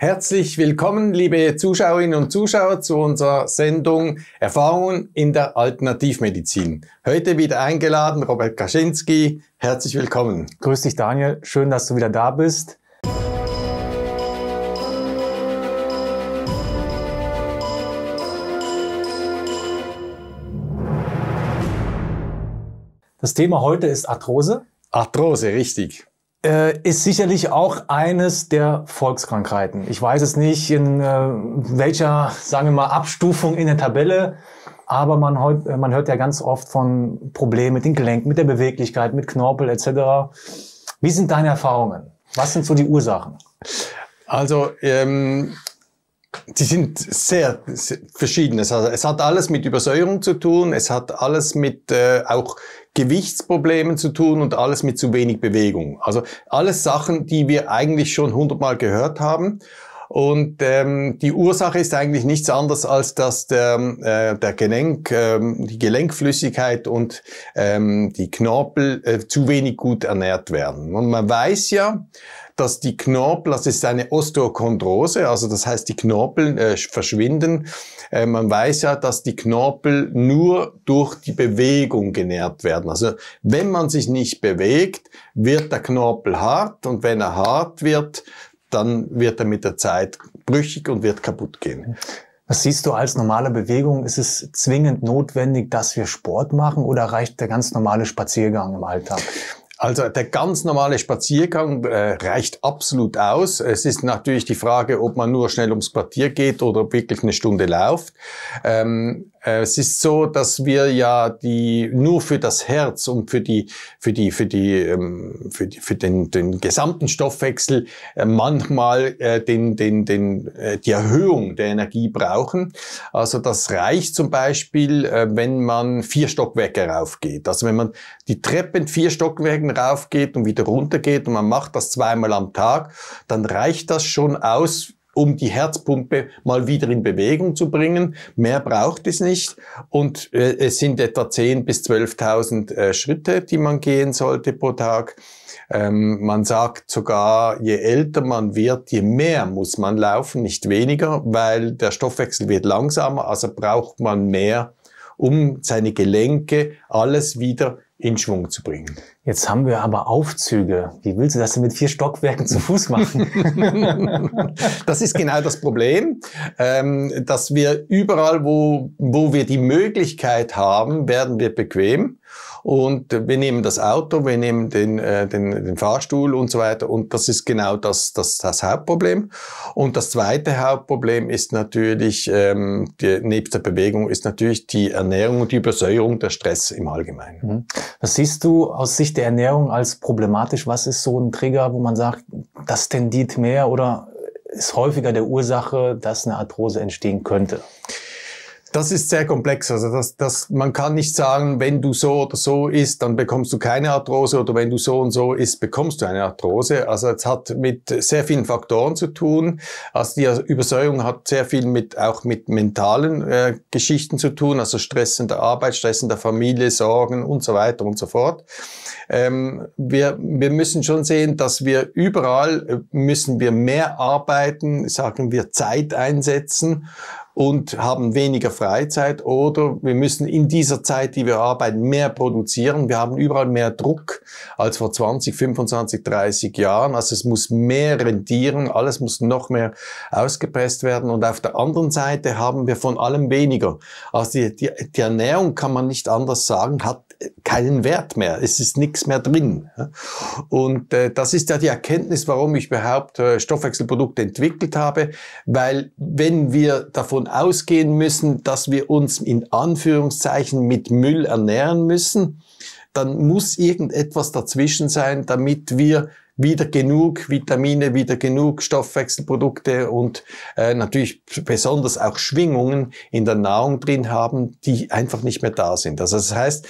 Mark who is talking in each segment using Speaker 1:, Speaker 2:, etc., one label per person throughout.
Speaker 1: Herzlich willkommen, liebe Zuschauerinnen und Zuschauer, zu unserer Sendung Erfahrungen in der Alternativmedizin. Heute wieder eingeladen Robert Kaczynski. Herzlich
Speaker 2: willkommen. Grüß dich, Daniel. Schön, dass du wieder da bist. Das Thema heute ist Arthrose. Arthrose, richtig. Äh, ist sicherlich auch eines der Volkskrankheiten. Ich weiß es nicht, in äh, welcher, sagen wir mal, Abstufung in der Tabelle, aber man, man hört ja ganz oft von Problemen mit den Gelenken, mit der Beweglichkeit, mit Knorpel etc. Wie sind deine Erfahrungen? Was sind so die Ursachen? Also ähm, die sind sehr, sehr verschiedenes. Also es hat alles mit
Speaker 1: Übersäuerung zu tun. Es hat alles mit äh, auch Gewichtsproblemen zu tun und alles mit zu wenig Bewegung. Also alles Sachen, die wir eigentlich schon hundertmal gehört haben. Und ähm, die Ursache ist eigentlich nichts anderes, als dass der, äh, der Gelenk, ähm, die Gelenkflüssigkeit und ähm, die Knorpel äh, zu wenig gut ernährt werden. Und man weiß ja, dass die Knorpel, das ist eine Osteochondrose, also das heißt, die Knorpel äh, verschwinden. Äh, man weiß ja, dass die Knorpel nur durch die Bewegung genährt werden. Also wenn man sich nicht bewegt, wird der Knorpel hart und wenn er hart wird, dann wird er mit der
Speaker 2: Zeit brüchig und wird kaputt gehen. Was siehst du als normale Bewegung? Ist es zwingend notwendig, dass wir Sport machen oder reicht der ganz normale Spaziergang im Alltag?
Speaker 1: Also der ganz normale Spaziergang äh, reicht absolut aus. Es ist natürlich die Frage, ob man nur schnell ums Quartier geht oder wirklich eine Stunde läuft. Ähm, äh, es ist so, dass wir ja die nur für das Herz und für die für die für die ähm, für, die, für den, den gesamten Stoffwechsel äh, manchmal äh, den den den die Erhöhung der Energie brauchen. Also das reicht zum Beispiel, wenn man vier Stockwerke raufgeht. Also wenn man die Treppen vier Stockwerke Bergen raufgeht und wieder runtergeht und man macht das zweimal am Tag, dann reicht das schon aus, um die Herzpumpe mal wieder in Bewegung zu bringen. Mehr braucht es nicht. Und äh, es sind etwa 10.000 bis 12.000 äh, Schritte, die man gehen sollte pro Tag. Ähm, man sagt sogar, je älter man wird, je mehr muss man laufen, nicht weniger, weil der Stoffwechsel wird langsamer, also braucht man mehr,
Speaker 2: um seine Gelenke alles wieder in Schwung zu bringen. Jetzt haben wir aber Aufzüge. Wie willst du das denn mit vier Stockwerken zu Fuß machen?
Speaker 1: das ist genau das Problem, ähm, dass wir überall, wo, wo wir die Möglichkeit haben, werden wir bequem. Und wir nehmen das Auto, wir nehmen den, äh, den, den Fahrstuhl und so weiter. Und das ist genau das, das, das Hauptproblem. Und das zweite Hauptproblem ist natürlich, ähm, die, nebst der Bewegung, ist natürlich die Ernährung und die Übersäuerung der Stress im Allgemeinen. Mhm.
Speaker 2: Was siehst du aus Sicht der Ernährung als problematisch? Was ist so ein Trigger, wo man sagt, das tendiert mehr oder ist häufiger der Ursache, dass eine Arthrose entstehen könnte? Das ist sehr komplex.
Speaker 1: Also das, das, man kann nicht sagen, wenn du so oder so isst, dann bekommst du keine Arthrose oder wenn du so und so isst, bekommst du eine Arthrose. Also es hat mit sehr vielen Faktoren zu tun. Also die Übersäuerung hat sehr viel mit auch mit mentalen äh, Geschichten zu tun, also Stress in der Arbeit, Stress in der Familie, Sorgen und so weiter und so fort. Ähm, wir, wir müssen schon sehen, dass wir überall äh, müssen wir mehr arbeiten, sagen wir Zeit einsetzen und haben weniger Freizeit oder wir müssen in dieser Zeit, die wir arbeiten, mehr produzieren. Wir haben überall mehr Druck als vor 20, 25, 30 Jahren. Also es muss mehr rentieren, alles muss noch mehr ausgepresst werden. Und auf der anderen Seite haben wir von allem weniger. Also die, die, die Ernährung kann man nicht anders sagen, hat keinen Wert mehr. Es ist nichts mehr drin. Und äh, das ist ja die Erkenntnis, warum ich überhaupt äh, Stoffwechselprodukte entwickelt habe, weil wenn wir davon ausgehen müssen, dass wir uns in Anführungszeichen mit Müll ernähren müssen, dann muss irgendetwas dazwischen sein, damit wir wieder genug Vitamine, wieder genug Stoffwechselprodukte und äh, natürlich besonders auch Schwingungen in der Nahrung drin haben, die einfach nicht mehr da sind. Also das heißt,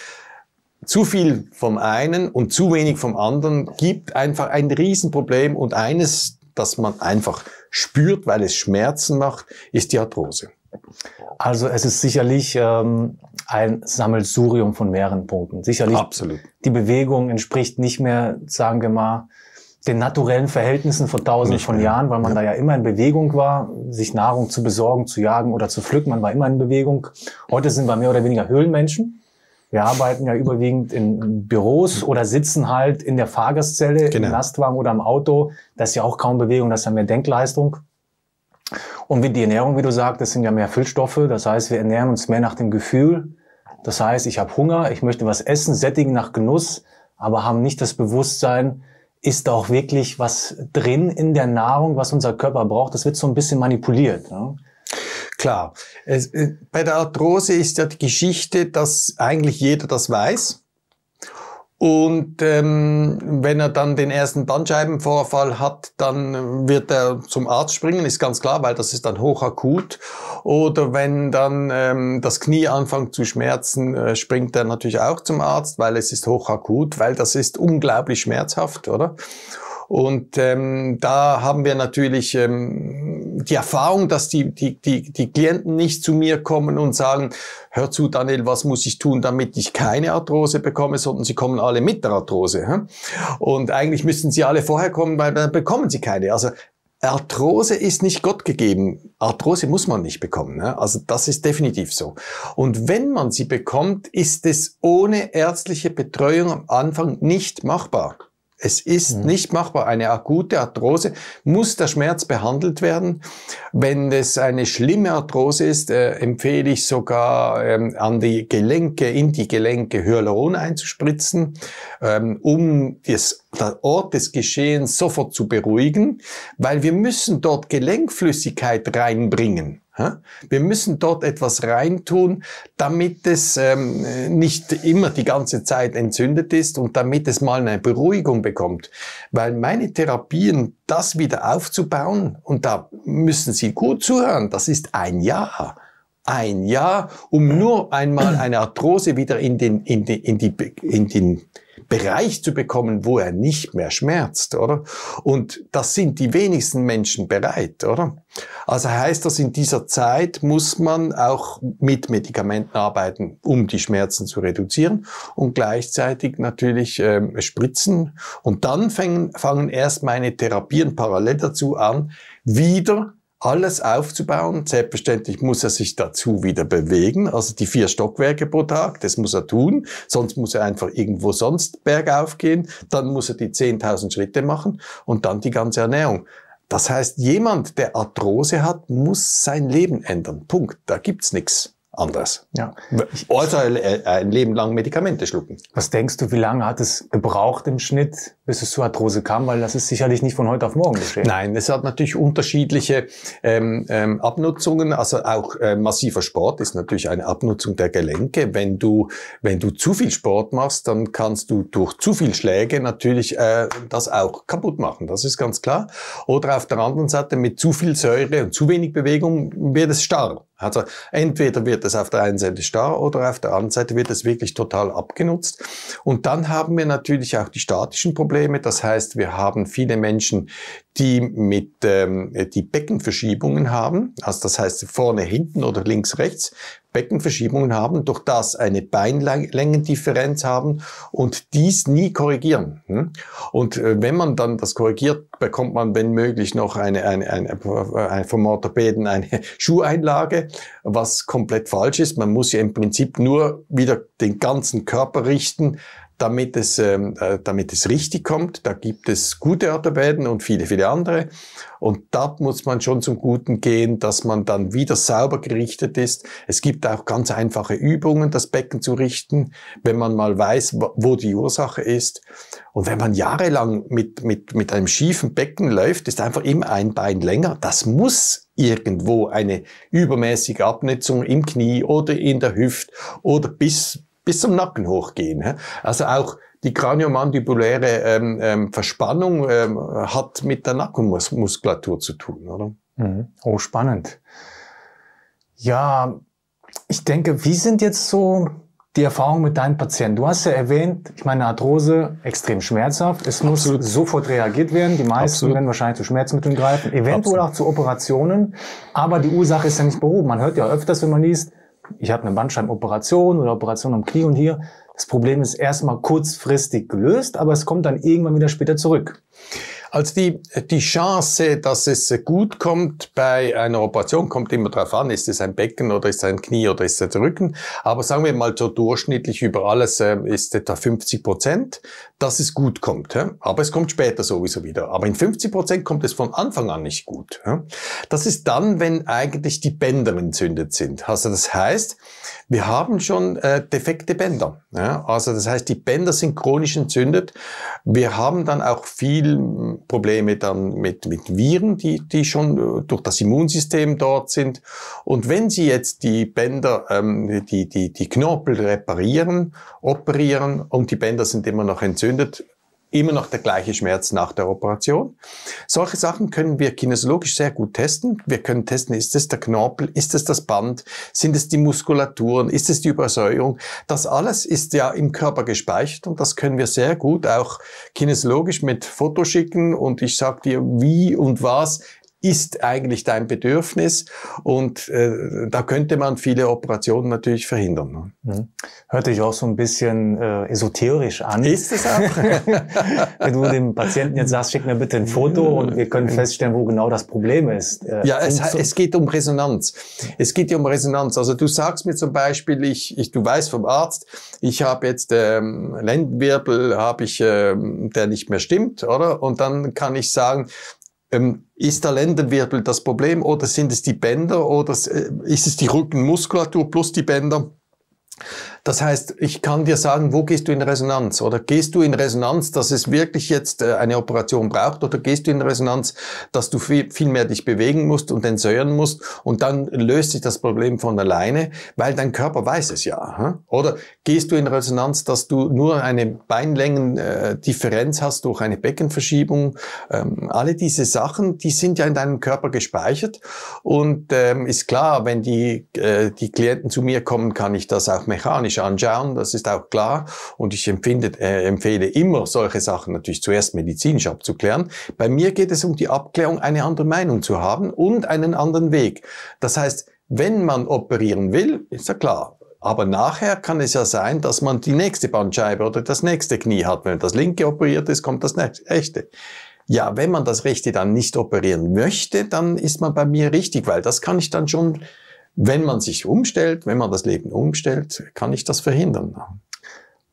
Speaker 1: zu viel vom einen und zu wenig vom anderen gibt einfach ein Riesenproblem und eines, das man einfach spürt,
Speaker 2: weil es Schmerzen macht, ist die Arthrose. Also es ist sicherlich ähm, ein Sammelsurium von mehreren Punkten. Sicherlich Absolut. die Bewegung entspricht nicht mehr, sagen wir mal, den naturellen Verhältnissen von tausenden von Jahren, weil man ja. da ja immer in Bewegung war, sich Nahrung zu besorgen, zu jagen oder zu pflücken. Man war immer in Bewegung. Heute sind wir mehr oder weniger Höhlenmenschen. Wir arbeiten ja überwiegend in Büros oder sitzen halt in der Fahrgastzelle, genau. im Lastwagen oder im Auto. Das ist ja auch kaum Bewegung, das ist ja mehr Denkleistung. Und wie die Ernährung, wie du sagst, das sind ja mehr Füllstoffe. Das heißt, wir ernähren uns mehr nach dem Gefühl. Das heißt, ich habe Hunger, ich möchte was essen, sättigen nach Genuss, aber haben nicht das Bewusstsein, ist da auch wirklich was drin in der Nahrung, was unser Körper braucht. Das wird so ein bisschen manipuliert. Ne? Klar. Es, äh, bei der Arthrose ist ja die
Speaker 1: Geschichte, dass eigentlich jeder das weiß. Und ähm, wenn er dann den ersten Bandscheibenvorfall hat, dann wird er zum Arzt springen, ist ganz klar, weil das ist dann hochakut. Oder wenn dann ähm, das Knie anfängt zu schmerzen, äh, springt er natürlich auch zum Arzt, weil es ist hochakut, weil das ist unglaublich schmerzhaft, oder? Und ähm, da haben wir natürlich ähm, die Erfahrung, dass die, die, die, die Klienten nicht zu mir kommen und sagen, hör zu Daniel, was muss ich tun, damit ich keine Arthrose bekomme, sondern sie kommen alle mit der Arthrose. Hä? Und eigentlich müssten sie alle vorher kommen, weil dann bekommen sie keine. Also Arthrose ist nicht Gott gegeben. Arthrose muss man nicht bekommen. Ne? Also das ist definitiv so. Und wenn man sie bekommt, ist es ohne ärztliche Betreuung am Anfang nicht machbar. Es ist mhm. nicht machbar. Eine akute Arthrose muss der Schmerz behandelt werden. Wenn es eine schlimme Arthrose ist, äh, empfehle ich sogar ähm, an die Gelenke, in die Gelenke Hyaluron einzuspritzen, ähm, um das, den Ort des Geschehens sofort zu beruhigen, weil wir müssen dort Gelenkflüssigkeit reinbringen. Wir müssen dort etwas reintun, damit es ähm, nicht immer die ganze Zeit entzündet ist und damit es mal eine Beruhigung bekommt. Weil meine Therapien, das wieder aufzubauen, und da müssen Sie gut zuhören, das ist ein Jahr. Ein Jahr, um nur einmal eine Arthrose wieder in den, in den, in die, in den Bereich zu bekommen, wo er nicht mehr schmerzt, oder? Und das sind die wenigsten Menschen bereit, oder? Also heißt das, in dieser Zeit muss man auch mit Medikamenten arbeiten, um die Schmerzen zu reduzieren und gleichzeitig natürlich ähm, spritzen. Und dann fangen, fangen erst meine Therapien parallel dazu an, wieder alles aufzubauen. Selbstverständlich muss er sich dazu wieder bewegen, also die vier Stockwerke pro Tag, das muss er tun, sonst muss er einfach irgendwo sonst bergauf gehen, dann muss er die 10.000 Schritte machen und dann die ganze Ernährung. Das heißt, jemand, der Arthrose hat, muss sein Leben ändern. Punkt. Da gibt's nichts anders. Ja.
Speaker 2: Außer äh, äh, ein Leben lang Medikamente schlucken. Was denkst du, wie lange hat es gebraucht im Schnitt, bis es zur Arthrose kam? Weil das ist sicherlich nicht von heute auf morgen geschehen. Nein, es hat natürlich unterschiedliche
Speaker 1: ähm, ähm, Abnutzungen. Also auch äh, massiver Sport ist natürlich eine Abnutzung der Gelenke. Wenn du, wenn du zu viel Sport machst, dann kannst du durch zu viel Schläge natürlich äh, das auch kaputt machen. Das ist ganz klar. Oder auf der anderen Seite mit zu viel Säure und zu wenig Bewegung wird es starr. Also entweder wird es auf der einen Seite starr oder auf der anderen Seite wird es wirklich total abgenutzt. Und dann haben wir natürlich auch die statischen Probleme. Das heißt, wir haben viele Menschen, die mit ähm, die Beckenverschiebungen haben. Also das heißt vorne, hinten oder links, rechts. Beckenverschiebungen haben, durch das eine Beinlängendifferenz haben und dies nie korrigieren. Hm? Und äh, wenn man dann das korrigiert, bekommt man, wenn möglich, noch eine, eine, eine, eine vom Orthopäden eine Schuheinlage, was komplett falsch ist. Man muss ja im Prinzip nur wieder den ganzen Körper richten, damit es, ähm, äh, damit es richtig kommt. Da gibt es gute Orthopäden und viele, viele andere. Und da muss man schon zum Guten gehen, dass man dann wieder sauber gerichtet ist. Es gibt auch ganz einfache Übungen, das Becken zu richten, wenn man mal weiß, wo die Ursache ist. Und wenn man jahrelang mit, mit, mit einem schiefen Becken läuft, ist einfach immer ein Bein länger. Das muss irgendwo eine übermäßige Abnetzung im Knie oder in der Hüft oder bis bis zum Nacken hochgehen. Also auch die kraniomandibuläre ähm, ähm, Verspannung ähm, hat mit der Nackenmuskulatur zu tun, oder?
Speaker 2: Mhm. Oh, spannend. Ja, ich denke, wie sind jetzt so die Erfahrungen mit deinen Patienten? Du hast ja erwähnt, ich meine, Arthrose extrem schmerzhaft. Es muss Absolut. sofort reagiert werden. Die meisten Absolut. werden wahrscheinlich zu Schmerzmitteln greifen, eventuell Absolut. auch zu Operationen. Aber die Ursache ist ja nicht behoben. Man hört ja öfters, wenn man liest, ich habe eine Bandscheibenoperation oder Operation am Knie und hier. Das Problem ist erstmal kurzfristig gelöst, aber es kommt dann irgendwann wieder später zurück. Also die, die Chance, dass es gut kommt
Speaker 1: bei einer Operation, kommt immer darauf an, ist es ein Becken oder ist es ein Knie oder ist es ein Rücken. Aber sagen wir mal so durchschnittlich über alles äh, ist etwa 50 Prozent, dass es gut kommt. Aber es kommt später sowieso wieder. Aber in 50 Prozent kommt es von Anfang an nicht gut. Das ist dann, wenn eigentlich die Bänder entzündet sind. Also das heißt, wir haben schon äh, defekte Bänder. Also das heißt, die Bänder sind chronisch entzündet. Wir haben dann auch viel Probleme dann mit, mit Viren, die, die schon äh, durch das Immunsystem dort sind. Und wenn Sie jetzt die Bänder, ähm, die, die, die Knorpel reparieren, operieren und die Bänder sind immer noch entzündet, immer noch der gleiche Schmerz nach der Operation. Solche Sachen können wir kinesiologisch sehr gut testen. Wir können testen, ist es der Knorpel, ist es das Band, sind es die Muskulaturen, ist es die Übersäuerung. Das alles ist ja im Körper gespeichert und das können wir sehr gut auch kinesiologisch mit Fotos schicken und ich sage dir, wie und was ist eigentlich dein Bedürfnis und äh, da könnte man viele Operationen natürlich verhindern.
Speaker 2: Ne? Mhm. Hört sich auch so ein bisschen äh, esoterisch an. Ist es auch? Wenn du dem Patienten jetzt sagst, schick mir bitte ein Foto und wir können feststellen, wo genau das Problem ist. Äh, ja, es, es, geht um Resonanz. Es geht ja um Resonanz. Also du sagst mir zum Beispiel, ich,
Speaker 1: ich du weißt vom Arzt, ich habe jetzt ähm, Lendenwirbel, hab ich, ähm, der nicht mehr stimmt, oder? Und dann kann ich sagen, ähm, ist der Lendenwirbel das Problem oder sind es die Bänder oder äh, ist es die Rückenmuskulatur plus die Bänder? Das heißt, ich kann dir sagen, wo gehst du in Resonanz? Oder gehst du in Resonanz, dass es wirklich jetzt äh, eine Operation braucht? Oder gehst du in Resonanz, dass du viel, mehr dich bewegen musst und entsäuern musst? Und dann löst sich das Problem von alleine, weil dein Körper weiß es ja. Oder gehst du in Resonanz, dass du nur eine Beinlängendifferenz äh, hast durch eine Beckenverschiebung? Ähm, alle diese Sachen, die sind ja in deinem Körper gespeichert. Und ähm, ist klar, wenn die, äh, die Klienten zu mir kommen, kann ich das auch mechanisch kritisch anschauen, das ist auch klar. Und ich empfinde, äh, empfehle immer, solche Sachen natürlich zuerst medizinisch abzuklären. Bei mir geht es um die Abklärung, eine andere Meinung zu haben und einen anderen Weg. Das heißt, wenn man operieren will, ist ja klar, aber nachher kann es ja sein, dass man die nächste Bandscheibe oder das nächste Knie hat. Wenn das linke operiert ist, kommt das rechte. Ja, wenn man das rechte dann nicht operieren möchte, dann ist man bei mir richtig, weil das kann ich dann schon wenn man sich umstellt, wenn man das Leben umstellt,
Speaker 2: kann ich das verhindern.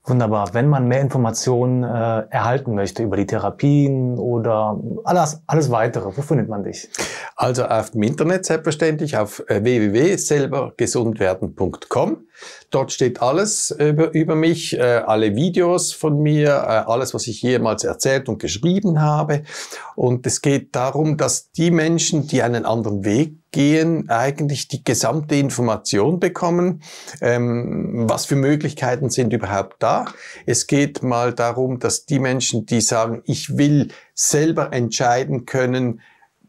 Speaker 2: Wunderbar. Wenn man mehr Informationen äh, erhalten möchte über die Therapien oder alles, alles weitere, wo findet man dich? Also auf dem Internet selbstverständlich auf äh, www.selbergesundwerden.com. Dort
Speaker 1: steht alles über, über mich, äh, alle Videos von mir, äh, alles, was ich jemals erzählt und geschrieben habe. Und es geht darum, dass die Menschen, die einen anderen Weg gehen, eigentlich die gesamte Information bekommen, ähm, was für Möglichkeiten sind überhaupt da. Es geht mal darum, dass die Menschen, die sagen, ich will selber entscheiden können,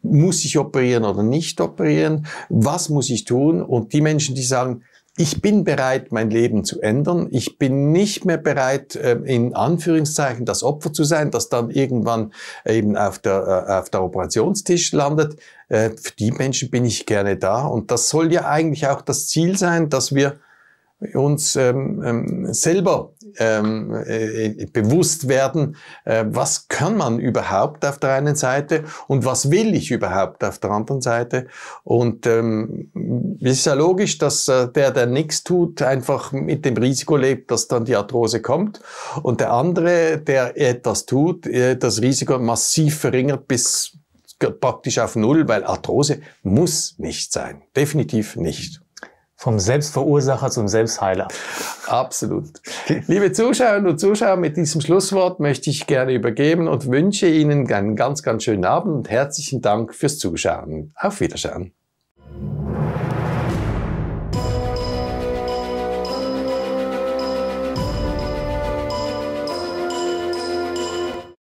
Speaker 1: muss ich operieren oder nicht operieren, was muss ich tun, und die Menschen, die sagen, ich bin bereit, mein Leben zu ändern. Ich bin nicht mehr bereit, ähm, in Anführungszeichen das Opfer zu sein, das dann irgendwann eben auf der, äh, auf der Operationstisch landet. Äh, für die Menschen bin ich gerne da. Und das soll ja eigentlich auch das Ziel sein, dass wir uns ähm, ähm, selber ähm, äh, äh, bewusst werden, äh, was kann man überhaupt auf der einen Seite und was will ich überhaupt auf der anderen Seite. Und ähm, ist ja logisch, dass äh, der, der nichts tut, einfach mit dem Risiko lebt, dass dann die Arthrose kommt und der andere, der etwas tut, äh, das Risiko massiv verringert bis praktisch auf Null, weil Arthrose muss nicht sein. Definitiv nicht. Vom Selbstverursacher zum Selbstheiler. Absolut. Liebe Zuschauerinnen und Zuschauer, mit diesem Schlusswort möchte ich gerne übergeben und wünsche Ihnen einen ganz, ganz schönen Abend und herzlichen Dank fürs Zuschauen. Auf Wiedersehen.